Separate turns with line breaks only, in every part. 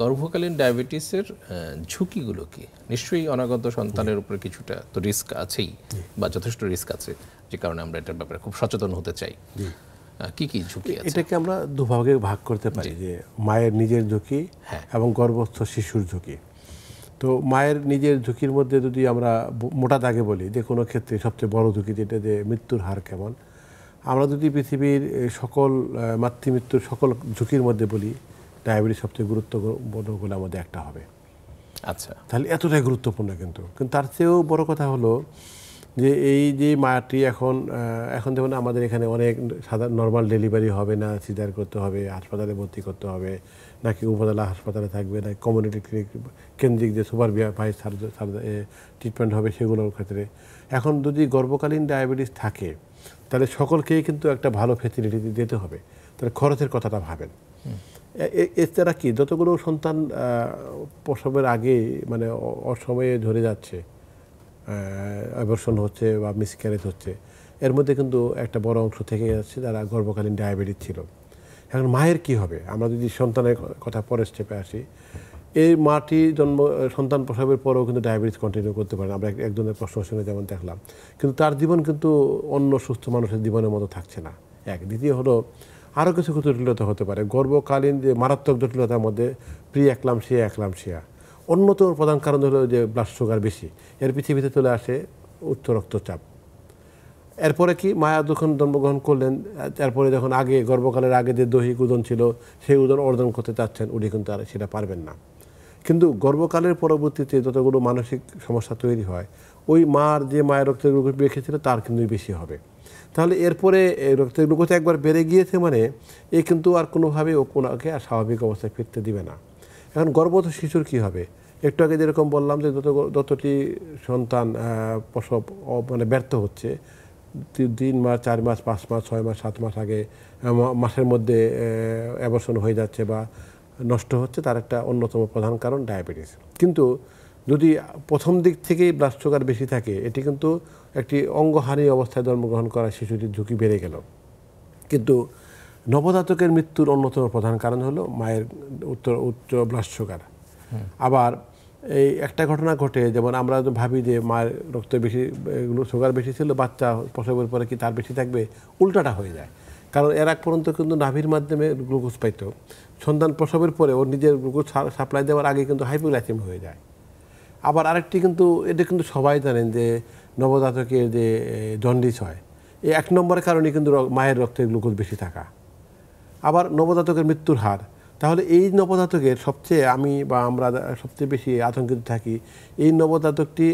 গর্ভকালীন ডায়াবেটিসের ঝুঁকিগুলো কি নিশ্চয়ই অনাগত সন্তানের উপরে কিছুটা তো রিস্ক আছেই বা যথেষ্ট রিস্ক আছে যে কারণে আমরা এটার ব্যাপারে খুব সচেতন হতে চাই কি কি ঝুঁকি আছে এটাকে আমরা দুভাগে ভাগ করতে পারি যে মায়ের নিজের ঝুঁকি হ্যাঁ। এবং গর্ভস্থ শিশুর ঝুঁকি তো মায়ের নিজের ঝুঁকির মধ্যে যদি আমরা মোটা দাগে বলি যে কোনো ক্ষেত্রে সবচেয়ে বড় ঝুঁকি যেটা যে মৃত্যুর হার কেমন আমরা যদি পৃথিবীর সকল মাতৃমৃত্যুর সকল ঝুঁকির মধ্যে বলি ডায়াবেটিস সবচেয়ে গুরুত্বপূর্ণগুলো আমাদের একটা হবে আচ্ছা তাহলে এতটাই গুরুত্বপূর্ণ কিন্তু কিন্তু তার চেয়েও বড় কথা হলো যে এই যে মাটি এখন এখন দেখুন আমাদের এখানে অনেক সাধারণ নর্মাল ডেলিভারি হবে না সিজার করতে হবে হাসপাতালে ভর্তি করতে হবে নাকি উপজেলা হাসপাতালে থাকবে না কমিউনিটি ক্লিনিক কেন্দ্রিক যে সুপার ভাইস ট্রিটমেন্ট হবে সেগুলোর ক্ষেত্রে এখন যদি গর্ভকালীন ডায়াবেটিস থাকে তাহলে সকলকেই কিন্তু একটা ভালো ফেসিলিটি দিতে হবে তাহলে খরচের কথাটা ভাবেন এছাড়া কি যতগুলো সন্তান প্রসবের আগে মানে অসময়ে ধরে যাচ্ছে অ্যাবর্শন হচ্ছে বা মিসক্যারেজ হচ্ছে এর মধ্যে কিন্তু একটা বড় অংশ থেকে যাচ্ছে যারা গর্ভকালীন ডায়াবেটিস ছিল এখন মায়ের কি হবে আমরা যদি সন্তানের কথা পরের স্টেপে আসি এই মাটি জন্ম সন্তান প্রসবের পরেও কিন্তু ডায়াবেটিস কন্টিনিউ করতে পারে আমরা একজনের প্রশ্ন শুনে যেমন দেখলাম কিন্তু তার জীবন কিন্তু অন্য সুস্থ মানুষের জীবনের মতো থাকছে না এক দ্বিতীয় হলো আরও কিছু জটিলতা হতে পারে গর্বকালীন যে মারাত্মক জটিলতার মধ্যে প্রি একলামশিয়া একলামশিয়া অন্যতম প্রধান কারণ হলো যে ব্লাড সুগার বেশি এর পৃথিবীতে চলে আসে উচ্চ রক্তচাপ এরপরে কি মায়া যখন জন্মগ্রহণ করলেন তারপরে যখন আগে গর্ভকালের আগে যে দৈহিক ওজন ছিল সেই ওজন অর্জন করতে চাচ্ছেন উনি কিন্তু আর সেটা পারবেন না কিন্তু গর্ভকালের পরবর্তীতে যতগুলো মানসিক সমস্যা তৈরি হয় ওই মার যে মায়ের রক্তের রেখেছিল তার কিন্তু বেশি হবে তাহলে এরপরে রক্তের গ্লুকোজ একবার বেড়ে গিয়েছে মানে এ কিন্তু আর কোনোভাবে ওনাকে আর স্বাভাবিক অবস্থায় ফিরতে দিবে না এখন গর্ভত শিশুর কি হবে একটু আগে যেরকম বললাম যে যত যতটি সন্তান প্রসব মানে ব্যর্থ হচ্ছে তিন মাস চার মাস পাঁচ মাস ছয় মাস সাত মাস আগে মাসের মধ্যে অ্যাবর্শন হয়ে যাচ্ছে বা নষ্ট হচ্ছে তার একটা অন্যতম প্রধান কারণ ডায়াবেটিস কিন্তু যদি প্রথম দিক থেকেই ব্লাস্ট সুগার বেশি থাকে এটি কিন্তু একটি অঙ্গহানি অবস্থায় জন্মগ্রহণ করা শিশুটির ঝুঁকি বেড়ে গেল কিন্তু নবজাতকের মৃত্যুর অন্যতম প্রধান কারণ হলো মায়ের উত্তর উচ্চ ব্লাস্ট সুগার আবার এই একটা ঘটনা ঘটে যেমন আমরা ভাবি যে মায়ের রক্ত বেশি সুগার বেশি ছিল বাচ্চা প্রসবের পরে কি তার বেশি থাকবে উল্টাটা হয়ে যায় কারণ এর আগ পর্যন্ত কিন্তু নাভির মাধ্যমে গ্লুকোজ পাইত সন্তান প্রসবের পরে ওর নিজের গ্লুকোজ সাপ্লাই দেওয়ার আগে কিন্তু হাইপোগ্লাইসিম হয়ে যায় আবার আরেকটি কিন্তু এটা কিন্তু সবাই জানেন যে নবজাতকের যে জন্ডিস হয় এই এক নম্বরের কারণে কিন্তু মায়ের রক্তের গ্লুকোজ বেশি থাকা আবার নবজাতকের মৃত্যুর হার তাহলে এই নবজাতকের সবচেয়ে আমি বা আমরা সবচেয়ে বেশি আতঙ্কিত থাকি এই নবজাতকটি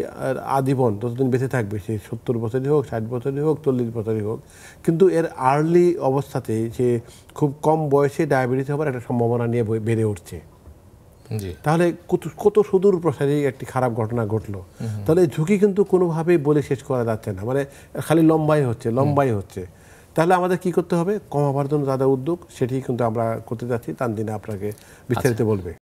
আজীবন ততদিন বেঁচে থাকবে সে সত্তর বছরই হোক ষাট বছরই হোক চল্লিশ বছরই হোক কিন্তু এর আর্লি অবস্থাতেই সে খুব কম বয়সে ডায়াবেটিস হওয়ার একটা সম্ভাবনা নিয়ে বেড়ে উঠছে তাহলে কত সুদূর প্রসারী একটি খারাপ ঘটনা ঘটলো তাহলে ঝুঁকি কিন্তু কোনোভাবেই বলে শেষ করা যাচ্ছে না মানে খালি লম্বাই হচ্ছে লম্বাই হচ্ছে তাহলে আমাদের কি করতে হবে কমাবার জন্য দাদা উদ্যোগ সেটি কিন্তু আমরা করতে যাচ্ছি দিনে আপনাকে বিস্তারিত আচ্ছা। বলবে